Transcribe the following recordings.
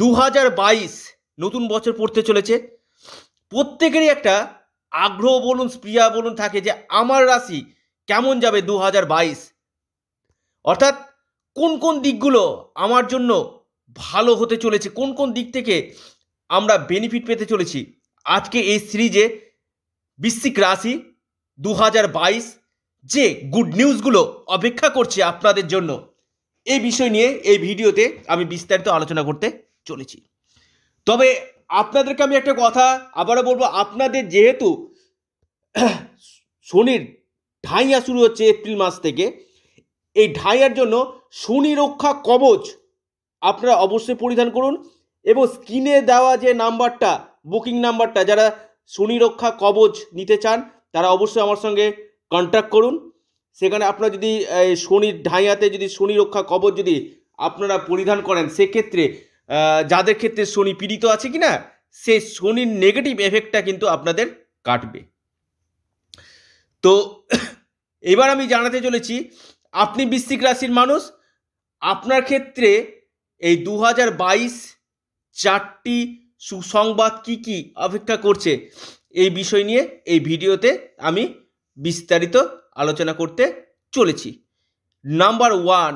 দু নতুন বছর পড়তে চলেছে প্রত্যেকেরই একটা আগ্রহ বলুন স্প্রিয়া বলুন থাকে যে আমার রাশি কেমন যাবে দু অর্থাৎ কোন কোন দিকগুলো আমার জন্য ভালো হতে চলেছে কোন কোন দিক থেকে আমরা বেনিফিট পেতে চলেছি আজকে এই সিরিজে বিশ্বিক রাশি দু যে গুড নিউজগুলো অপেক্ষা করছে আপনাদের জন্য এই বিষয় নিয়ে এই ভিডিওতে আমি বিস্তারিত আলোচনা করতে চলেছি তবে আপনাদেরকে আমি একটা কথা আবারও বলবো আপনাদের যেহেতু শনির ঢাইয়া শুরু হচ্ছে এপ্রিল মাস থেকে এই ঢাইয়ার জন্য শনি রক্ষা কবচ আপনারা অবশ্যই পরিধান করুন এবং স্ক্রিনে দেওয়া যে নাম্বারটা বুকিং নাম্বারটা যারা শনি রক্ষা কবচ নিতে চান তারা অবশ্যই আমার সঙ্গে কন্ট্যাক্ট করুন সেখানে আপনারা যদি শনির ঢাইয়াতে যদি শনি রক্ষা কবচ যদি আপনারা পরিধান করেন সেক্ষেত্রে যাদের ক্ষেত্রে শনি পীড়িত আছে কি না সেই শনির নেগেটিভ এফেক্টটা কিন্তু আপনাদের কাটবে তো এবার আমি জানাতে চলেছি আপনি বৃশ্চিক রাশির মানুষ আপনার ক্ষেত্রে এই দু হাজার বাইশ চারটি সুসংবাদ কি কি অপেক্ষা করছে এই বিষয় নিয়ে এই ভিডিওতে আমি বিস্তারিত আলোচনা করতে চলেছি নাম্বার ওয়ান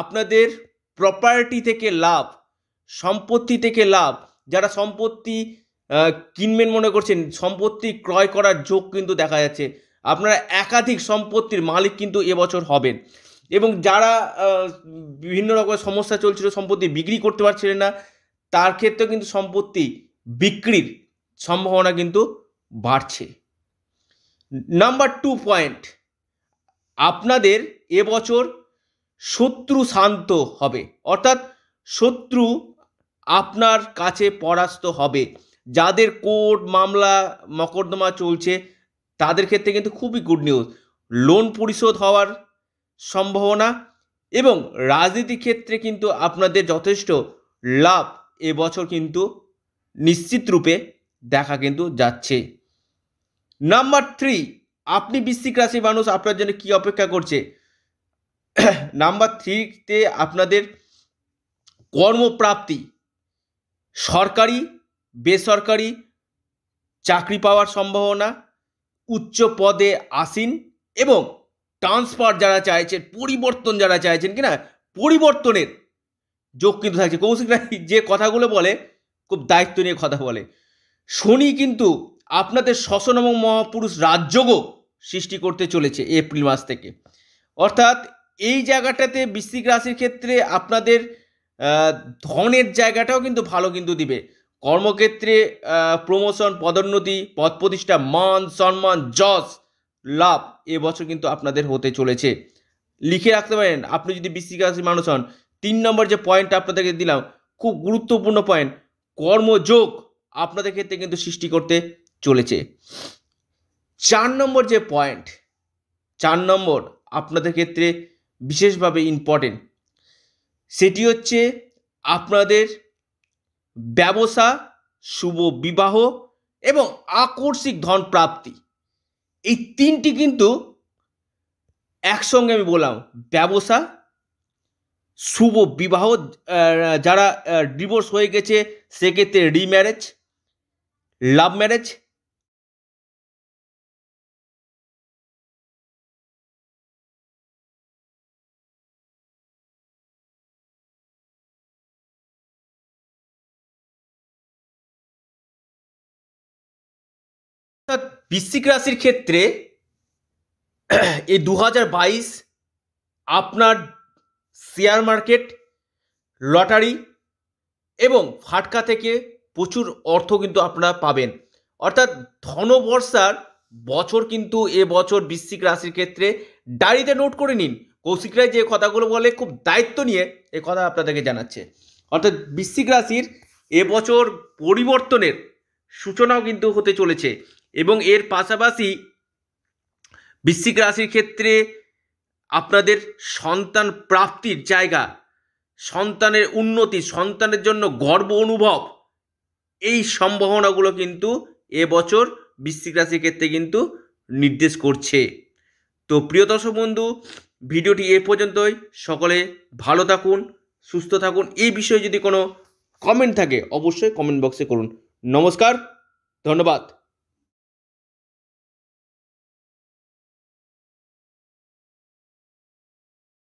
আপনাদের প্রপার্টি থেকে লাভ সম্পত্তি থেকে লাভ যারা সম্পত্তি কিনবেন মনে করছেন সম্পত্তি ক্রয় করার যোগ কিন্তু দেখা যাচ্ছে আপনারা একাধিক সম্পত্তির মালিক কিন্তু এবছর হবেন এবং যারা বিভিন্ন রকমের সমস্যা চলছিল সম্পত্তি বিক্রি করতে পারছিলেন না তার ক্ষেত্রে কিন্তু সম্পত্তি বিক্রির সম্ভাবনা কিন্তু বাড়ছে নাম্বার টু পয়েন্ট আপনাদের এবছর শত্রু শান্ত হবে অর্থাৎ শত্রু আপনার কাছে পরাস্ত হবে যাদের কোর্ট মামলা মকদ্দমা চলছে তাদের ক্ষেত্রে কিন্তু খুবই গুড নিউজ লোন পরিশোধ হওয়ার সম্ভাবনা এবং রাজনীতি ক্ষেত্রে কিন্তু আপনাদের যথেষ্ট লাভ এবছর কিন্তু নিশ্চিত রূপে দেখা কিন্তু যাচ্ছে নাম্বার থ্রি আপনি বৃশ্চিক রাশির মানুষ আপনার জন্য কি অপেক্ষা করছে নাম্বার থ্রিতে আপনাদের কর্মপ্রাপ্তি সরকারি বেসরকারি চাকরি পাওয়ার সম্ভাবনা উচ্চ পদে আসীন এবং ট্রান্সফার যারা চাইছেন পরিবর্তন যারা চাইছেন কিনা পরিবর্তনের যোগ কিন্তু থাকছে কৌশিক রায় যে কথাগুলো বলে খুব দায়িত্ব নিয়ে কথা বলে শনি কিন্তু আপনাদের শ্বসন এবং মহাপুরুষ রাজযোগও সৃষ্টি করতে চলেছে এপ্রিল মাস থেকে অর্থাৎ এই জায়গাটাতে বৃশ্চিক রাশির ক্ষেত্রে আপনাদের ধনের জায়গাটাও কিন্তু ভালো কিন্তু দিবে কর্মক্ষেত্রে প্রমোশন পদোন্নতি পদ প্রতিষ্ঠা মান সম্মান যশ লাভ এবছর কিন্তু আপনাদের হতে চলেছে লিখে রাখতে পারেন আপনি যদি বৃষ্টিক রাশির মানুষ হন তিন নম্বর যে পয়েন্ট আপনাদেরকে দিলাম খুব গুরুত্বপূর্ণ পয়েন্ট কর্মযোগ আপনাদের ক্ষেত্রে কিন্তু সৃষ্টি করতে চলেছে চার নম্বর যে পয়েন্ট চার নম্বর আপনাদের ক্ষেত্রে বিশেষভাবে ইম্পর্টেন্ট সেটি হচ্ছে আপনাদের ব্যবসা শুভ বিবাহ এবং আকস্মিক ধন প্রাপ্তি এই তিনটি কিন্তু একসঙ্গে আমি বললাম ব্যবসা শুভ বিবাহ যারা ডিভোর্স হয়ে গেছে সেক্ষেত্রে রিম্যারেজ লাভ ম্যারেজ বৃশ্চিক রাশির ক্ষেত্রে এই দু আপনার শেয়ার মার্কেট লটারি এবং ফাটকা থেকে প্রচুর অর্থ কিন্তু আপনারা পাবেন অর্থাৎ ধনবর্ষার বছর কিন্তু এ বছর বৃশ্চিক রাশির ক্ষেত্রে ডায়েরিতে নোট করে নিন কৌশিক রায় যে কথাগুলো বলে খুব দায়িত্ব নিয়ে এ কথা আপনাদেরকে জানাচ্ছে অর্থাৎ বৃশ্চিক রাশির এবছর পরিবর্তনের সূচনাও কিন্তু হতে চলেছে এবং এর পাশাপাশি বৃশ্চিক রাশির ক্ষেত্রে আপনাদের সন্তান প্রাপ্তির জায়গা সন্তানের উন্নতি সন্তানের জন্য গর্ব অনুভব এই সম্ভাবনাগুলো কিন্তু এবছর বৃশ্চিক রাশির ক্ষেত্রে কিন্তু নির্দেশ করছে তো প্রিয় দর্শক বন্ধু ভিডিওটি এ পর্যন্তই সকলে ভালো থাকুন সুস্থ থাকুন এই বিষয়ে যদি কোনো কমেন্ট থাকে অবশ্যই কমেন্ট বক্সে করুন নমস্কার ধন্যবাদ